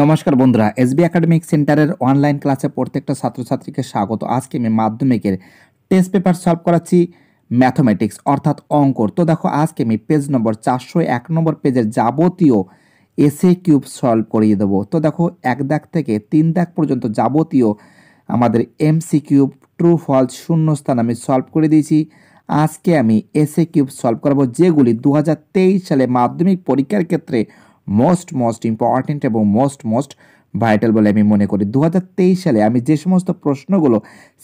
নমস্কার বন্ধুরা SB academic সেন্টারের অনলাইন ক্লাসে প্রত্যেকটা ছাত্রছাত্রীকে স্বাগত আজকে আমি মাধ্যমিকের টেস্ট পেপার সলভ করাচ্ছি ম্যাথমেটিক্স অর্থাৎ অঙ্কর তো দেখো আজকে আমি পেজ নম্বর চারশো এক নম্বর পেজের যাবতীয় এসে কিউব সলভ করিয়ে দেবো তো দেখো এক দাগ থেকে তিন দাগ পর্যন্ত যাবতীয় আমাদের এমসি কিউব ট্রু ফলস শূন্যস্থান আমি সলভ করে দিয়েছি আজকে আমি এসে কিউব সলভ করাবো যেগুলি দু সালে মাধ্যমিক পরীক্ষার ক্ষেত্রে মোস্ট মোস্ট ইম্পর্টেন্ট এবং মোস্ট মোস্ট ভাইটাল বলে আমি মনে করি দু সালে আমি যে সমস্ত প্রশ্নগুলো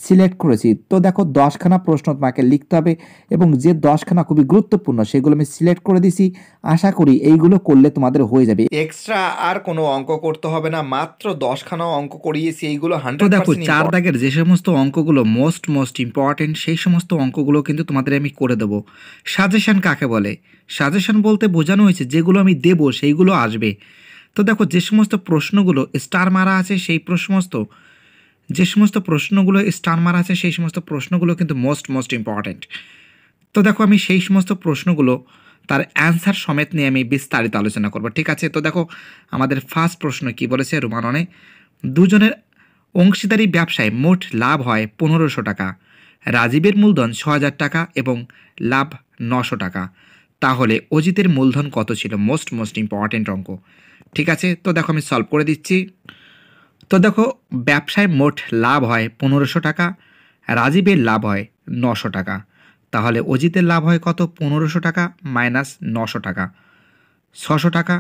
সিলেক্ট করেছি তো দেখো দশখানা প্রশ্ন তোমাকে লিখতে হবে এবং যে দশখানা খুবই গুরুত্বপূর্ণ সেগুলো আমি সিলেক্ট করে দিছি আশা করি এইগুলো করলে তোমাদের হয়ে যাবে এক্সট্রা আর কোনো অঙ্ক করতে হবে না মাত্র দশখানা অঙ্ক করিয়েছি এইগুলো হান্ড্রেড দেখো চার দাগের যে সমস্ত অঙ্কগুলো মোস্ট মোস্ট ইম্পর্টেন্ট সেই সমস্ত অঙ্কগুলো কিন্তু তোমাদের আমি করে দেবো সাজেশন কাকে বলে সাজেশন বলতে বোঝানো হয়েছে যেগুলো আমি দেবো সেইগুলো আসবে তো দেখো যে সমস্ত প্রশ্নগুলো স্টার মারা আছে সেই সমস্ত যে সমস্ত প্রশ্নগুলো স্টার মারা আছে সেই সমস্ত প্রশ্নগুলো কিন্তু মোস্ট মোস্ট ইম্পর্ট্যান্ট তো দেখো আমি সেই সমস্ত প্রশ্নগুলো তার অ্যান্সার সমেত নিয়ে আমি বিস্তারিত আলোচনা করব ঠিক আছে তো দেখো আমাদের ফার্স্ট প্রশ্ন কি বলেছে রুমাননে দুজনের অংশীদারি ব্যবসায় মোট লাভ হয় পনেরোশো টাকা রাজীবের মূলধন ছ হাজার টাকা এবং লাভ নশো টাকা তাহলে অজিতের মূলধন কত ছিল মোস্ট মোস্ট ইম্পর্ট্যান্ট অঙ্ক ঠিক আছে তো দেখো আমি সলভ করে দিচ্ছি তো দেখো ব্যবসায় মোট লাভ হয় পনেরোশো টাকা রাজীবের লাভ হয় নশো টাকা তাহলে অজিতের লাভ হয় কত পনেরোশো টাকা মাইনাস নশো টাকা ছশো টাকা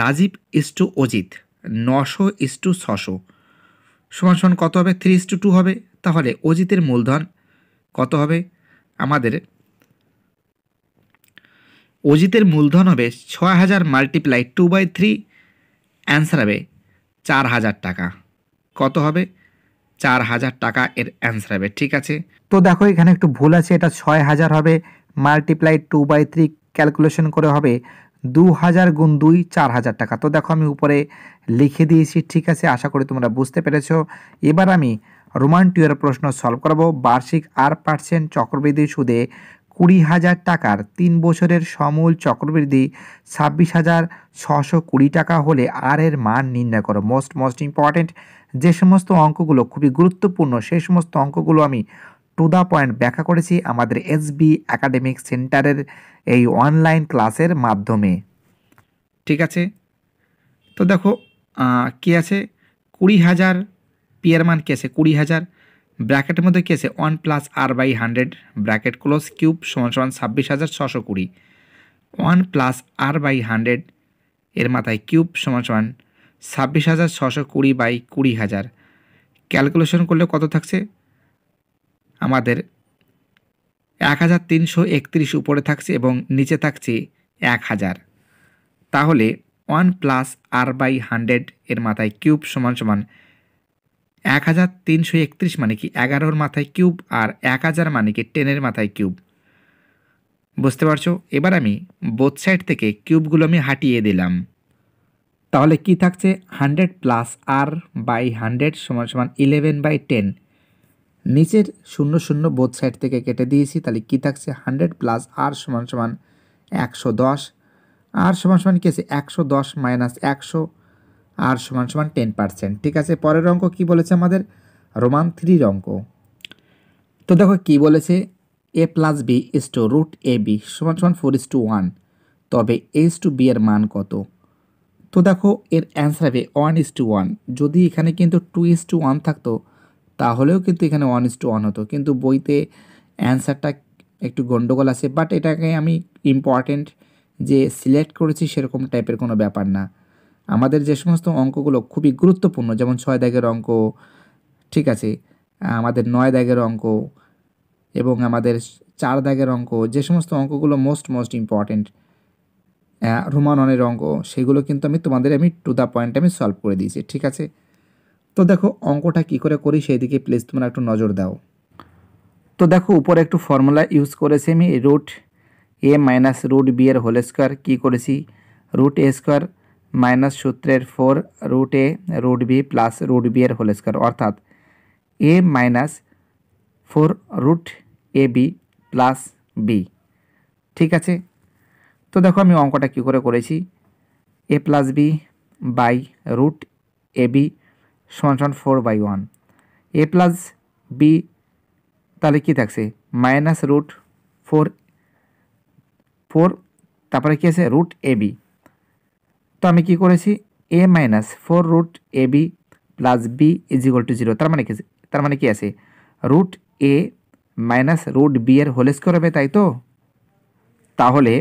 রাজীব ইস টু অজিত নশো ইস টু ছশো সমান সমান কত হবে থ্রি ইস টু টু হবে তাহলে অজিতের মূলধন কত হবে আমাদের অজিতের মূলধন হবে ছয় হাজার multiply two by three answer হবে চার হাজার টাকা কত হবে চার হাজার টাকা এর অ্যান্সার হবে ঠিক আছে তো দেখো এখানে একটু ভুল আছে এটা ছয় হাজার হবে multiply two by three calculation করে হবে দু হাজার গুণ দুই চার হাজার টাকা তো দেখো আমি উপরে লিখে দিয়েছি ঠিক আছে আশা করি তোমরা বুঝতে পেরেছ এবার আমি রোমান টুয়ের প্রশ্ন সলভ করব বার্ষিক আর পার্সেন্ট চক্রবৃদ্ধি সুদে কুড়ি হাজার টাকার তিন বছরের সমূল চক্রবৃদ্ধি ছাব্বিশ হাজার ছশো কুড়ি টাকা হলে আর এর মান নির্ণয় করো মোস্ট মোস্ট ইম্পর্ট্যান্ট যে সমস্ত অঙ্কগুলো খুবই গুরুত্বপূর্ণ সেই সমস্ত অঙ্কগুলো আমি টু দ্য পয়েন্ট ব্যাখ্যা করেছি আমাদের এসবি একাডেমিক সেন্টারের এই অনলাইন ক্লাসের মাধ্যমে ঠিক আছে তো দেখো কি আছে কুড়ি হাজার পিয়ার মান কি আছে কুড়ি হাজার ব্র্যাকেটের মধ্যে কী আছে one plus r by hundred bracket close cube সমান সমান ছাব্বিশ হাজার ছশো কুড়ি one plus r by hundred এর মাথায় কিউব সমান সমান ছাব্বিশ হাজার ছশো কুড়ি বাই কুড়ি হাজার ক্যালকুলেশন করলে কত থাকছে আমাদের এক হাজার তিনশো একত্রিশ উপরে থাকছে এবং নিচে থাকছে এক হাজার তাহলে one plus r by hundred এর মাথায় কিউব সমান সমান এক হাজার তিনশো একত্রিশ মানে কি এগারোর মাথায় কিউব আর এক হাজার মানে কি টেনের মাথায় কিউব বুঝতে পারছো এবার আমি বোথ সাইড থেকে কিউবগুলো আমি হাঁটিয়ে দিলাম তাহলে কি থাকছে hundred plus r by hundred সমান সমান ইলেভেন বাই টেন নিচের শূন্য শূন্য বোধ সাইড থেকে কেটে দিয়েছি তাহলে কী থাকছে হান্ড্রেড প্লাস আর সমান সমান একশো দশ আর সমান সমান কী আছে একশো দশ মাইনাস একশো আর সমান সমান টেন পার্সেন্ট ঠিক আছে পরের অঙ্ক কি বলেছে আমাদের রোমান থ্রির অঙ্ক তো দেখো কি বলেছে a plus b is to root a b সমান সমান ফোর ইস টু ওয়ান তবে এইচ টু বি এর মান কত তো দেখো এর অ্যান্সার হবে ওয়ান ইস টু ওয়ান যদি এখানে কিন্তু টু ইস টু ওয়ান থাকতো তাহলেও কিন্তু এখানে ওয়ান ইস টু ওয়ান হতো কিন্তু বইতে অ্যান্সারটা একটু গণ্ডগোল আছে বাট এটাকে আমি ইম্পর্টেন্ট যে সিলেক্ট করেছি সেরকম টাইপের কোনো ব্যাপার না আমাদের যে সমস্ত অঙ্কগুলো খুবই গুরুত্বপূর্ণ যেমন ছয় দাগের অঙ্ক ঠিক আছে আমাদের নয় দাগের অঙ্ক এবং আমাদের চার দাগের অঙ্ক যে সমস্ত অঙ্কগুলো মোস্ট মোস্ট ইম্পর্ট্যান্ট রোমাননের অঙ্ক সেগুলো কিন্তু আমি তোমাদের আমি টু দ্য পয়েন্ট আমি সলভ করে দিয়েছি ঠিক আছে তো দেখো অঙ্কটা কি করে করি সেই দিকে প্লিজ তোমরা একটু নজর দাও তো দেখো উপরে একটু ফর্মুলা ইউজ করেছি আমি root a minus root b এর হোল স্কোয়ার কী করেছি রুট এ স্কোয়ার মাইনাস সূত্রের four root a root b plus root b এর হোল স্কোয়ার অর্থাৎ a minus four root a b plus b ঠিক আছে তো দেখো আমি অঙ্কটা কী করে করেছি a plus b by root a b সমান সমান four by one a plus b তাহলে কী থাকছে মাইনাস রুট ফোর ফোর তারপরে কী আছে রুট এ বি আমি কি করেছি a minus four root a b plus b equal to zero তার মানে কি তার মানে কি আছে root a minus root b এর হোল স্কোয়ার হবে তাই তো তাহলে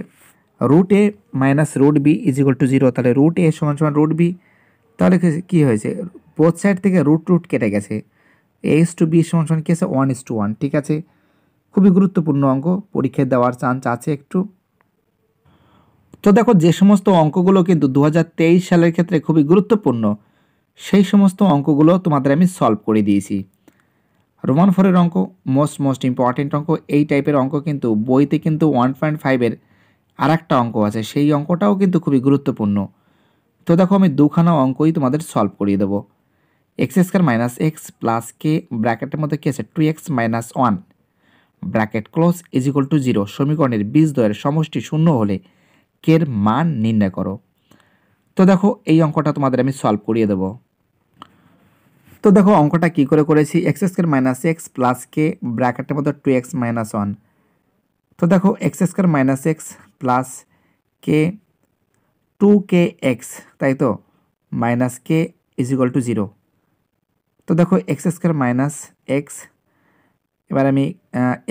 root a minus root b equal to zero তাহলে রুট এ সমান সমান রুট বি তাহলে কি হয়েছে বোথ সাইড থেকে রুট রুট কেটে গেছে এ ইস টু বি সমান সমান কি আছে ওয়ান ইস টু ওয়ান ঠিক আছে খুবই গুরুত্বপূর্ণ অঙ্ক পরীক্ষায় দেওয়ার চান্স আছে একটু তো দেখো যে সমস্ত অঙ্কগুলো কিন্তু দু সালের ক্ষেত্রে খুবই গুরুত্বপূর্ণ সেই সমস্ত অঙ্কগুলো তোমাদের আমি সলভ করে দিয়েছি রোমান ফোরের অঙ্ক মোস্ট মোস্ট ইম্পর্টেন্ট অঙ্ক এই টাইপের অঙ্ক কিন্তু বইতে কিন্তু ওয়ান পয়েন্ট ফাইভের আর একটা অঙ্ক আছে সেই অঙ্কটাও কিন্তু খুবই গুরুত্বপূর্ণ তো দেখো আমি দুখানা অঙ্কই তোমাদের সলভ করিয়ে দেবো x square minus x plus k ব্র্যাকেটের মধ্যে কী আছে two x minus one bracket close is to zero সমীকরণের বীজ দয়ের সমষ্টি শূন্য হলে কের মান নির্ণয় করো তো দেখো এই অঙ্কটা তোমাদের আমি সলভ করিয়ে দেবো তো দেখো অঙ্কটা কি করে করেছি x square minus x plus k ব্র্যাকেটের মধ্যে টু এক্স মাইনাস ওয়ান তো দেখো x square minus x plus k two k x তাই তো minus k is equal to zero তো দেখো এক্স স্কোয়ার মাইনাস এক্স এবার আমি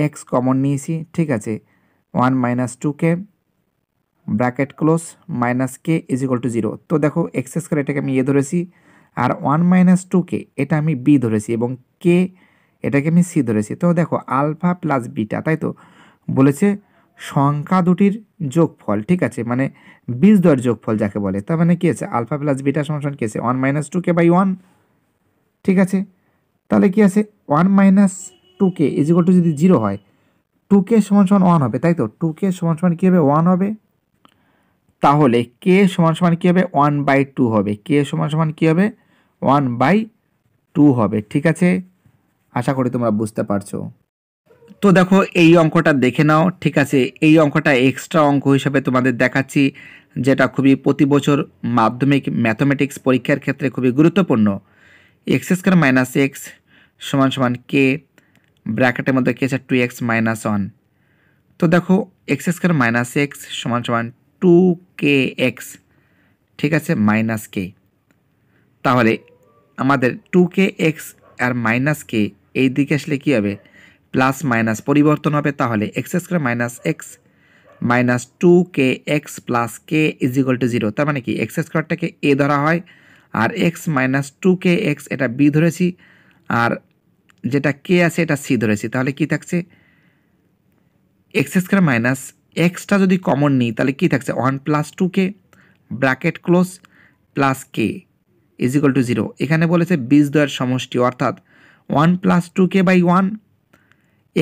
এক্স কমন নিয়েছি ঠিক আছে one minus two k bracket close minus k is equal to zero তো দেখো এক্স স্কোয়ার এটাকে আমি এ ধরেছি আর ওয়ান মাইনাস টু কে এটা আমি বি ধরেছি এবং কে এটাকে আমি সি ধরেছি তো দেখো আলফা প্লাস বিটা তাই তো বলেছে সংখ্যা দুটির যোগফল ঠিক আছে মানে বীজ দর যোগফল যাকে বলে তার মানে কী আছে আলফা প্লাস বিটা সমান কী আছে one minus two k by one ঠিক আছে তাহলে কি আছে one minus two k equal to যদি জিরো হয় টু কে সমান সমান ওয়ান হবে তাই তো টু কে সমান সমান কী হবে ওয়ান হবে তাহলে কে সমান সমান কী হবে ওয়ান বাই টু হবে কে সমান সমান কী হবে ওয়ান বাই টু হবে ঠিক আছে আশা করি তোমরা বুঝতে পারছো তো দেখো এই অঙ্কটা দেখে নাও ঠিক আছে এই অঙ্কটা এক্সট্রা অঙ্ক হিসাবে তোমাদের দেখাচ্ছি যেটা খুবই প্রতি বছর মাধ্যমিক ম্যাথমেটিক্স পরীক্ষার ক্ষেত্রে খুবই গুরুত্বপূর্ণ এক্স স্কোয়ার মাইনাস এক্স সমান সমান কে ব্র্যাকেটের মধ্যে কে আছে টু এক্স মাইনাস ওয়ান তো দেখো এক্স স্কোয়ার মাইনাস এক্স সমান সমান টু কে এক্স ঠিক আছে মাইনাস কে তাহলে আমাদের টু কে এক্স আর মাইনাস কে এই দিকে আসলে কী হবে প্লাস মাইনাস পরিবর্তন হবে তাহলে x square minus x minus two k x plus k is equal to zero তার মানে কি এক্স স্কোয়ারটাকে এ ধরা হয় আর x minus two k x এটা বি ধরেছি আর যেটা কে আছে এটা সি ধরেছি তাহলে কি থাকছে এক্স স্কোয়ার মাইনাস এক্সট্রা যদি কমন নিই তাহলে কী থাকছে one plus two k bracket close plus k is equal to zero এখানে বলেছে বীজদ্বয়ের সমষ্টি অর্থাৎ one plus two k by one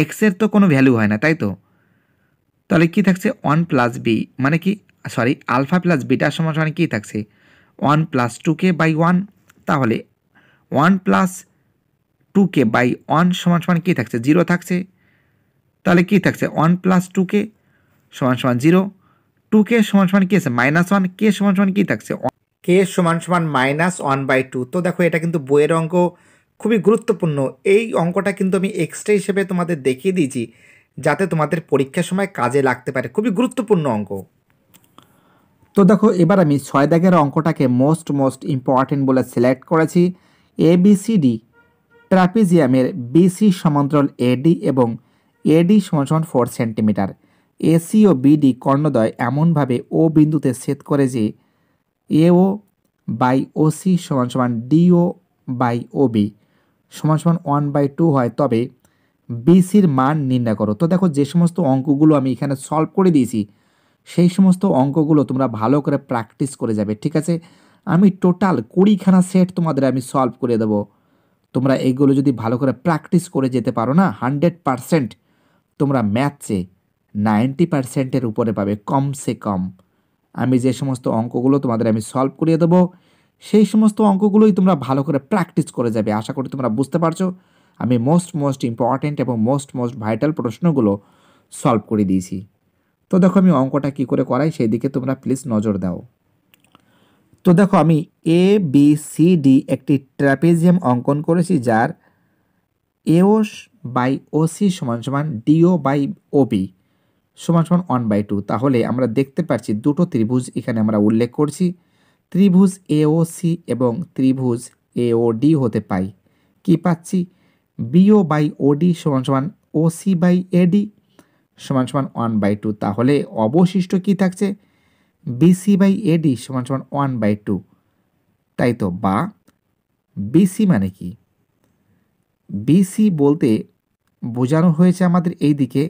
এক্সের তো কোনো ভ্যালু হয় না তাই তো তাহলে কী থাকছে ওয়ান প্লাস বি মানে কি সরি আলফা প্লাস বিটার সমান মানে কী থাকছে one plus two k by one তাহলে one plus two k by one সমান সমান মানে কী থাকছে জিরো থাকছে তাহলে কী থাকছে ওয়ান প্লাস টু কে সমান সমান জিরো টু কে সমান সমান কী আছে মাইনাস ওয়ান কে সমান সমান কী থাকছে কে সমান সমান মাইনাস ওয়ান বাই টু তো দেখো এটা কিন্তু বইয়ের অঙ্ক খুবই গুরুত্বপূর্ণ এই অঙ্কটা কিন্তু আমি এক্সট্রা হিসেবে তোমাদের দেখিয়ে দিয়েছি যাতে তোমাদের পরীক্ষার সময় কাজে লাগতে পারে খুবই গুরুত্বপূর্ণ অঙ্ক তো দেখো এবার আমি ছয় দাগের অঙ্কটাকে মোস্ট মোস্ট ইম্পর্টেন্ট বলে সিলেক্ট করেছি এ বি সি ডি ট্রাপিজিয়ামের বিসি সমান্তরাল এডি এবং এডি সমান সমান ফোর সেন্টিমিটার এসি ও বিডি কর্ণদ্বয় এমনভাবে ও বিন্দুতে ছেদ করে যে এও বাই ও সি সমান সমান ডিও বাই ও বি সমান সমান ওয়ান বাই টু হয় তবে বিসির মান নির্ণয় করো তো দেখো যে সমস্ত অঙ্কগুলো আমি এখানে সলভ করে দিয়েছি সেই সমস্ত অঙ্কগুলো তোমরা ভালো করে প্র্যাকটিস করে যাবে ঠিক আছে আমি টোটাল কুড়িখানা সেট তোমাদের আমি সলভ করে দেবো তোমরা এগুলো যদি ভালো করে প্র্যাকটিস করে যেতে পারো না হান্ড্রেড পারসেন্ট তোমরা ম্যাথে নাইনটি পার্সেন্টের উপরে পাবে কমসে কম আমি যে সমস্ত অঙ্কগুলো তোমাদের আমি সলভ করিয়ে দেবো সেই সমস্ত অঙ্কগুলোই তোমরা ভালো করে প্র্যাকটিস করে যাবে আশা করি তোমরা বুঝতে পারছো আমি মোস্ট মোস্ট ইম্পর্ট্যান্ট এবং মোস্ট মোস্ট ভাইটাল প্রশ্নগুলো সলভ করে দিয়েছি তো দেখো আমি অঙ্কটা কি করে করাই সেই দিকে তোমরা প্লিজ নজর দাও তো দেখো আমি এ বি সি ডি একটি ট্র্যাপেজিয়াম অঙ্কন করেছি যার এও বাই ওসি সমান সমান ডিও বাই ওপি সমান সমান ওয়ান বাই টু তাহলে আমরা দেখতে পাচ্ছি দুটো ত্রিভুজ এখানে আমরা উল্লেখ করছি ত্রিভুজ এও সি এবং ত্রিভুজ এও ডি হতে পাই কি পাচ্ছি বিও বাই ওডি সমান সমান ও সি বাই এডি সমান সমান ওয়ান বাই টু তাহলে অবশিষ্ট কি থাকছে বিসি বাই এডি সমান সমান ওয়ান বাই টু তাই তো বা বিসি মানে কি বিসি বলতে বোঝানো হয়েছে আমাদের এই দিকে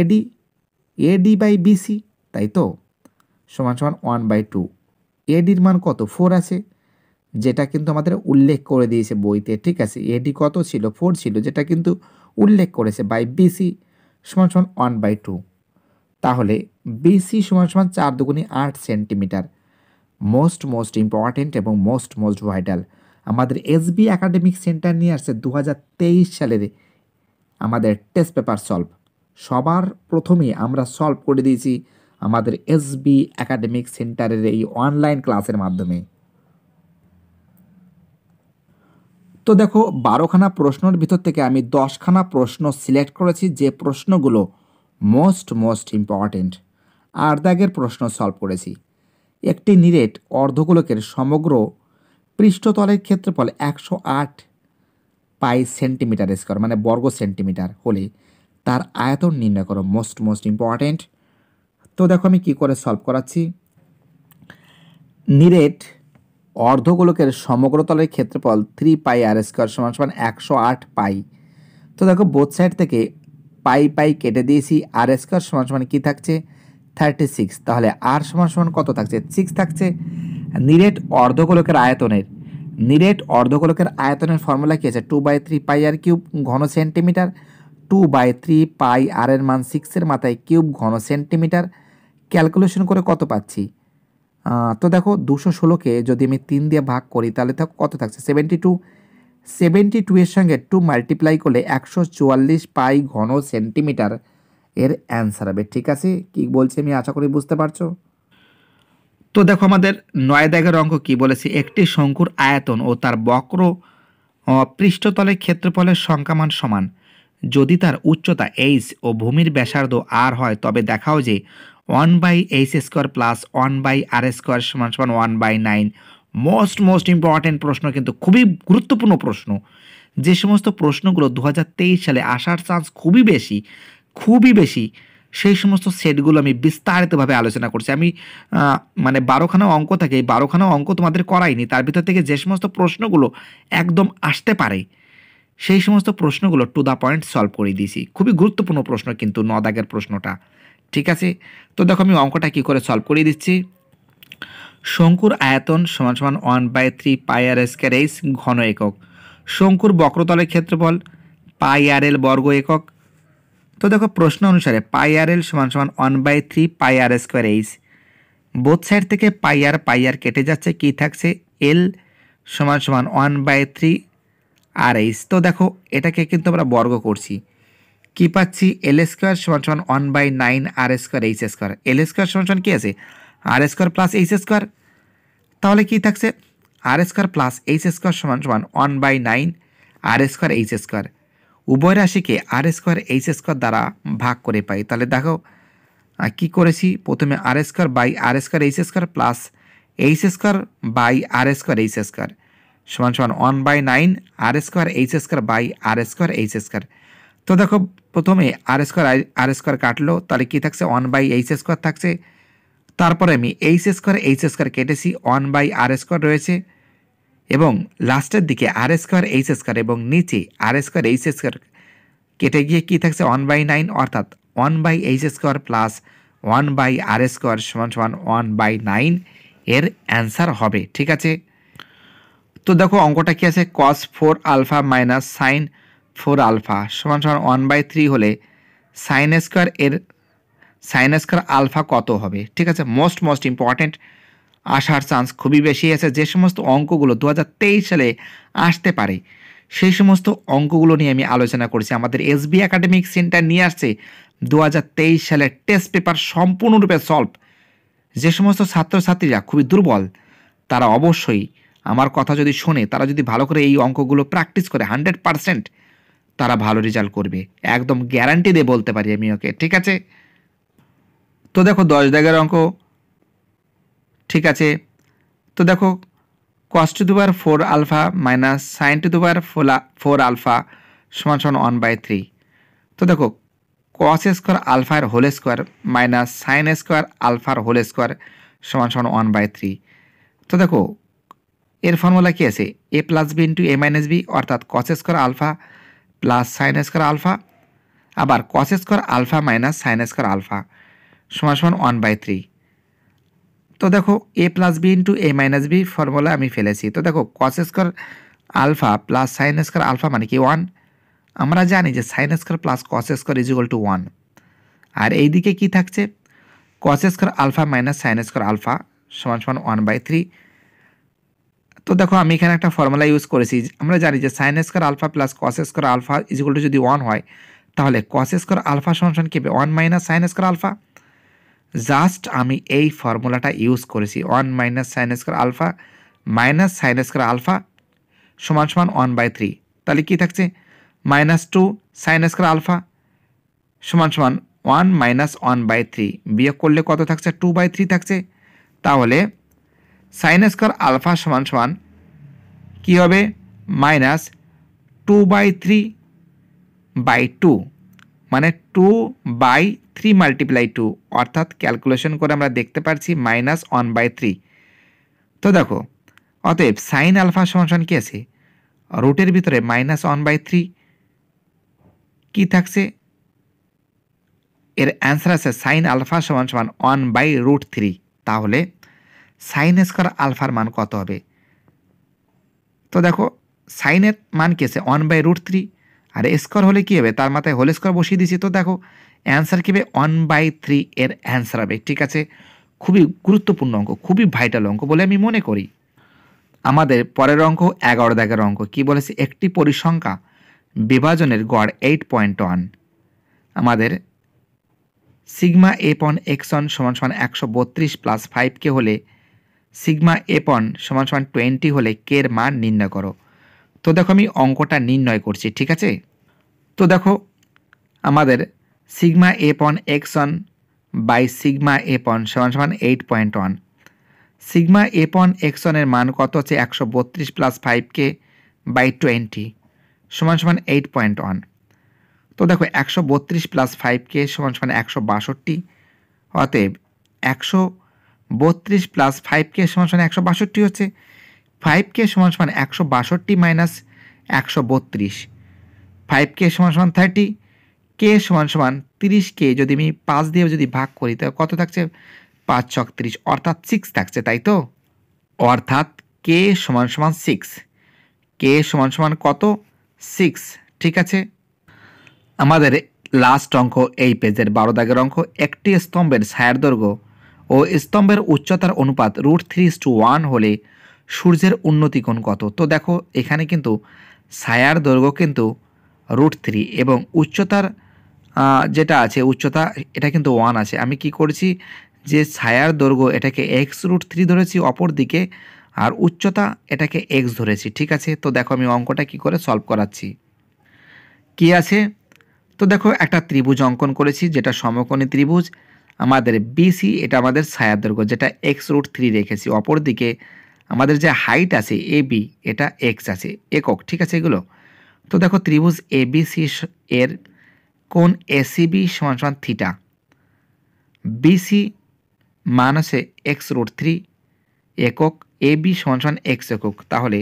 এডি এডি বাই বিসি তাই তো সমান সমান ওয়ান বাই টু এডির মান কত ফোর আছে যেটা কিন্তু আমাদের উল্লেখ করে দিয়েছে বইতে ঠিক আছে এডি কত ছিল ফোর ছিল যেটা কিন্তু উল্লেখ করেছে বাই বিসি সমান সমান ওয়ান বাই টু তাহলে বিসি সমান সমান চার দুগুণি আট সেন্টিমিটার মোস্ট মোস্ট ইম্পর্টেন্ট এবং মোস্ট মোস্ট ভাইটাল আমাদের এসবি একাডেমিক সেন্টার নিয়ে আসছে দু হাজার তেইশ সালের আমাদের টেস্ট পেপার সলভ সবার প্রথমে আমরা সলভ করে দিয়েছি আমাদের এসবি একাডেমিক সেন্টারের এই অনলাইন ক্লাসের মাধ্যমে তো দেখো বারোখানা প্রশ্নর ভিতর থেকে আমি দশখানা প্রশ্ন সিলেক্ট করেছি যে প্রশ্নগুলো মোস্ট মোস্ট ইম্পর্টেন্ট আর দাগের প্রশ্ন সলভ করেছি একটি নিরেট অর্ধগোলকের সমগ্র পৃষ্ঠতলের ক্ষেত্রফল একশো আট পাই সেন্টিমিটার স্কোয়ার মানে বর্গ সেন্টিমিটার হলে তার আয়তন নির্ণয় করো মোস্ট মোস্ট ইম্পর্ট্যান্ট তো দেখো আমি কি করে সলভ করাচ্ছি নিরেট অর্ধগোলকের সমগ্রতলের ক্ষেত্রফল থ্রি পাই আর স্কোয়ার সমান সমান একশো আট পাই তো দেখো বোথ সাইড থেকে পাই পাই কেটে দিয়েছি আর স্কোয়ার সমান সমান কী থাকছে থার্টি সিক্স তাহলে আর সমান সমান কত থাকছে সিক্স থাকছে নিরেট অর্ধগোলকের আয়তনের নিরেট অর্ধগোলকের আয়তনের ফর্মুলা কী আছে two by three pi r cube ঘন centimetre two by three pi r এর মান সিক্সের মাথায় কিউব ঘন সেন্টিমিটার ক্যালকুলেশন করে কত পাচ্ছি তো দেখো দুশো ষোলোকে যদি আমি তিন দিয়ে ভাগ করি তাহলে থাক কত থাকছে সেভেন্টি টু সেভেন্টি টু এর সঙ্গে টু মাল্টিপ্লাই করলে একশো চুয়াল্লিশ পাই ঘন সেন্টিমিটার এর অ্যান্সার হবে ঠিক আছে কি বলছি আমি আশা করি বুঝতে পারছো তো দেখো আমাদের নয় দাগের অঙ্ক কি বলেছে একটি শঙ্কুর আয়তন ও তার বক্র পৃষ্ঠতলের ক্ষেত্রফলের সংখ্যামান সমান যদি তার উচ্চতা এইচ ও ভূমির ব্যাসার্ধ আর হয় তবে দেখাও যে one by h square plus one by r square সমান সমান one by nine most most important প্রশ্ন কিন্তু খুবই গুরুত্বপূর্ণ প্রশ্ন যে সমস্ত প্রশ্নগুলো দু সালে আসার চান্স খুবই বেশি খুবই বেশি সেই সমস্ত সেটগুলো আমি বিস্তারিতভাবে আলোচনা করছি আমি মানে বারোখানা অঙ্ক থাকে এই বারোখানা অঙ্ক তোমাদের করাইনি তার ভিতর থেকে যে সমস্ত প্রশ্নগুলো একদম আসতে পারে সেই সমস্ত প্রশ্নগুলো টু দ্য পয়েন্ট সলভ করে দিয়েছি খুবই গুরুত্বপূর্ণ প্রশ্ন কিন্তু ন দাগের প্রশ্নটা ঠিক আছে তো দেখো আমি অঙ্কটা কী করে সলভ করে দিচ্ছি শঙ্কুর আয়তন সমান সমান one by three pi r square h ঘন একক শঙ্কুর বক্রতলের ক্ষেত্রফল পাই আর এল বর্গ একক তো দেখো প্রশ্ন অনুসারে পাই আর এল সমান সমান one by three pi r square h both side থেকে পাই আর পাই আর কেটে যাচ্ছে কি থাকছে এল সমান সমান one by three r h তো দেখো এটাকে কিন্তু আমরা বর্গ করছি কী পাচ্ছি এল স্কোয়ার সমান সমান one by nine r square h square l square সমান সমান কী আছে r square plus h square তাহলে কী থাকছে r square plus h square সমান সমান one by nine r square h square উভয় রাশিকে আর স্কোয়ার এইচ স্কোয়ার দ্বারা ভাগ করে পাই তাহলে দেখো কী করেছি প্রথমে r square by r square h square plus h square by r square h square সমান সমান one by nine r square h square by r square h square তো দেখো প্রথমে আর স্কোয়ার আর স্কোয়ার কাটলো তাহলে কী থাকছে ওয়ান বাই এইচ স্কোয়ার থাকছে তারপরে আমি এইচ স্কোয়ার এইচ স্কোয়ার কেটেছি ওয়ান বাই আর স্কোয়ার রয়েছে এবং লাস্টের দিকে আর স্কোয়ার এইচ স্কোয়ার এবং নিচে আর স্কোয়ার এইচ স্কোয়ার কেটে গিয়ে কী থাকছে ওয়ান বাই নাইন অর্থাৎ one by h square plus one by r square সমান সমান ওয়ান বাই নাইন এর অ্যান্সার হবে ঠিক আছে তো দেখো অঙ্কটা কি আছে cos four alpha minus sine four alpha সমান সমান ওয়ান বাই থ্রি হলে সাইন স্কোয়ার এর সাইন স্কোয়ার আলফা কত হবে ঠিক আছে মোস্ট মোস্ট ইম্পর্ট্যান্ট আসার চান্স খুবই বেশি আছে যে সমস্ত অঙ্কগুলো দু হাজার তেইশ সালে আসতে পারে সেই সমস্ত অঙ্কগুলো নিয়ে আমি আলোচনা করছি আমাদের এসবি একাডেমিক সেন্টার নিয়ে আসছে দু হাজার তেইশ সালের টেস্ট পেপার সম্পূর্ণরূপে সলভ যে সমস্ত ছাত্রছাত্রীরা খুবই দুর্বল তারা অবশ্যই আমার কথা যদি শোনে তারা যদি ভালো করে এই অঙ্কগুলো প্র্যাকটিস করে হান্ড্রেড পারসেন্ট তারা ভালো রেজাল্ট করবে একদম গ্যারান্টি দিয়ে বলতে পারি আমি ওকে ঠিক আছে তো দেখো দশ দাগের অঙ্ক ঠিক আছে তো দেখো কস টু দুবার four alpha minus sine two দুবার ফোলা ফোর আলফা সমান সমান ওয়ান বাই থ্রি তো দেখো কস স্কোয়ার আলফার whole square minus sine square আলফার হোল স্কোয়ার সমান সমান ওয়ান বাই থ্রি তো দেখো এর ফর্মুলা কি আছে a plus b into a minus b অর্থাৎ cos square alpha plus sine square alpha আবার cos square alpha minus sine square alpha সমান সমান ওয়ান বাই থ্রি তো দেখো a plus b into a minus b formula আমি ফেলেছি তো দেখো cos square alpha plus sine square alpha মানে কি ওয়ান আমরা জানি যে sine square plus cos square is equal to one আর এই দিকে কী থাকছে cos square alpha minus sine square alpha সমান সমান ওয়ান বাই থ্রি তো দেখো আমি এখানে একটা ফর্মুলা ইউজ করেছি আমরা জানি যে sine square alpha plus cos square alpha equal to যদি ওয়ান হয় তাহলে কস স্কোয়ার আলফা সমান কেবে হবে one minus sine square alpha just আমি এই ফর্মুলাটা ইউজ করেছি one minus sine square alpha minus sine square alpha সমান সমান ওয়ান বাই থ্রি তাহলে কী থাকছে minus two sine square alpha সমান সমান one minus one by three বিয়োগ করলে কত থাকছে টু বাই থ্রি থাকছে তাহলে সাইন স্কোয়ার আলফা সমান সমান কী হবে minus two by three by two মানে two by three multiply two অর্থাৎ ক্যালকুলেশন করে আমরা দেখতে পারছি মাইনাস ওয়ান বাই থ্রি তো দেখো অতএব সাইন আলফা সমান কী আছে রুটের ভিতরে মাইনাস ওয়ান বাই থ্রি কী থাকছে এর অ্যান্সার আছে সাইন আলফা সমান সমান ওয়ান বাই রুট থ্রি তাহলে সাইন স্কোয়ার আলফার মান কত হবে তো দেখো সাইনের মান আছে ওয়ান বাই রুট থ্রি আর স্কোয়ার হলে কী হবে তার মাথায় হোল স্কোয়ার বসিয়ে দিয়েছি তো দেখো অ্যান্সার কী হবে ওয়ান বাই থ্রি এর অ্যান্সার হবে ঠিক আছে খুবই গুরুত্বপূর্ণ অঙ্ক খুবই ভাইটাল অঙ্ক বলে আমি মনে করি আমাদের পরের অঙ্ক এগারো দাগের অঙ্ক কি বলেছে একটি পরিসংখ্যা বিভাজনের গড় এইট পয়েন্ট ওয়ান আমাদের সিগমা এ পন এক্স সমান সমান একশো বত্রিশ প্লাস ফাইভ কে হলে সিগমা এপন সমান সমান টোয়েন্টি হলে কের মান নির্ণয় করো তো দেখো আমি অঙ্কটা নির্ণয় করছি ঠিক আছে তো দেখো আমাদের সিগমা এপন এক্স অন বাই সিগমা এপন সমান সমান এইট পয়েন্ট ওয়ান সিগমা এপন এক্সনের মান কত হচ্ছে একশো বত্রিশ plus five k by twenty সমান সমান এইট পয়েন্ট ওয়ান তো দেখো একশো বত্রিশ প্লাস ফাইভ কে সমান সমান একশো বাষট্টি অতএব একশো বত্রিশ প্লাস ফাইভ কে সমান সমান একশো বাষট্টি হচ্ছে ফাইভ কে সমান সমান একশো বাষট্টি মাইনাস একশো বত্রিশ ফাইভ কে সমান সমান থার্টি কে সমান সমান তিরিশ কে যদি আমি পাঁচ দিয়ে যদি ভাগ করি তাহলে কত থাকছে পাঁচ ছক তিরিশ অর্থাৎ সিক্স থাকছে তাই তো অর্থাৎ কে সমান সমান সিক্স কে সমান সমান কত সিক্স ঠিক আছে আমাদের লাস্ট অঙ্ক এই পেজের বারো দাগের অঙ্ক একটি স্তম্ভের ছায়ার দৈর্ঘ্য ও স্তম্ভের উচ্চতার অনুপাত রুট থ্রি টু ওয়ান হলে সূর্যের উন্নতি কোণ কত তো দেখো এখানে কিন্তু ছায়ার দৈর্ঘ্য কিন্তু রুট থ্রি এবং উচ্চতার যেটা আছে উচ্চতা এটা কিন্তু ওয়ান আছে আমি কি করছি যে ছায়ার দৈর্ঘ্য এটাকে এক্স রুট থ্রি ধরেছি অপর দিকে আর উচ্চতা এটাকে এক্স ধরেছি ঠিক আছে তো দেখো আমি অঙ্কটা কি করে সলভ করাচ্ছি কি আছে তো দেখো একটা ত্রিভুজ অঙ্কন করেছি যেটা সমকোণী ত্রিভুজ আমাদের বিসি এটা আমাদের ছায়া দৈর্ঘ্য যেটা এক্স রুট থ্রি রেখেছি অপরদিকে আমাদের যে হাইট আছে এ বি এটা এক্স আছে একক ঠিক আছে এগুলো তো দেখো ত্রিভুজ এ বি সি এর কোন এসিবি সমান সমান থিটা বিসি মান আছে এক্স রুট থ্রি একক এ বি সমান সমান এক্স একক তাহলে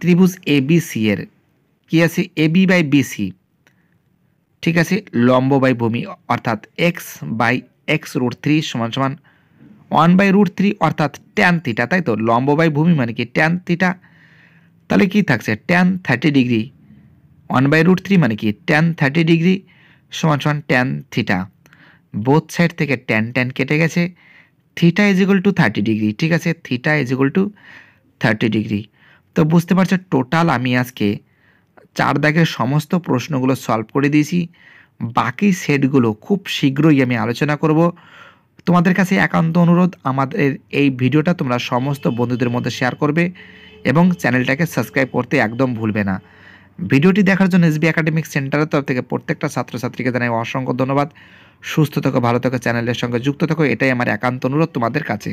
ত্রিভুজ এ বি সি এর কী আছে এ বি বাই বিসি ঠিক আছে লম্ব বাই ভূমি অর্থাৎ x by x root three সমান সমান ওয়ান বাই রুট থ্রি অর্থাৎ ট্যান থিটা তাই তো লম্ব বাই ভূমি মানে কি ট্যান থিটা তাহলে কি থাকছে tan thirty degree one by root three মানে কি ট্যান থার্টি ডিগ্রি সমান সমান ট্যান থিটা বোথ সাইড থেকে ট্যান ট্যান কেটে গেছে theta is equal to thirty degree ঠিক আছে theta is equal to thirty degree তো বুঝতে পারছো টোটাল আমি আজকে চার দাগের সমস্ত প্রশ্নগুলো সলভ করে দিয়েছি বাকি সেটগুলো খুব শীঘ্রই আমি আলোচনা করব তোমাদের কাছে একান্ত অনুরোধ আমাদের এই ভিডিওটা তোমরা সমস্ত বন্ধুদের মধ্যে শেয়ার করবে এবং চ্যানেলটাকে সাবস্ক্রাইব করতে একদম ভুলবে না ভিডিওটি দেখার জন্য এসবি একাডেমিক সেন্টারের তরফ থেকে প্রত্যেকটা ছাত্রছাত্রীকে জানাই অসংখ্য ধন্যবাদ সুস্থ থাকো ভালো থাকো চ্যানেলের সঙ্গে যুক্ত থাকো এটাই আমার একান্ত অনুরোধ তোমাদের কাছে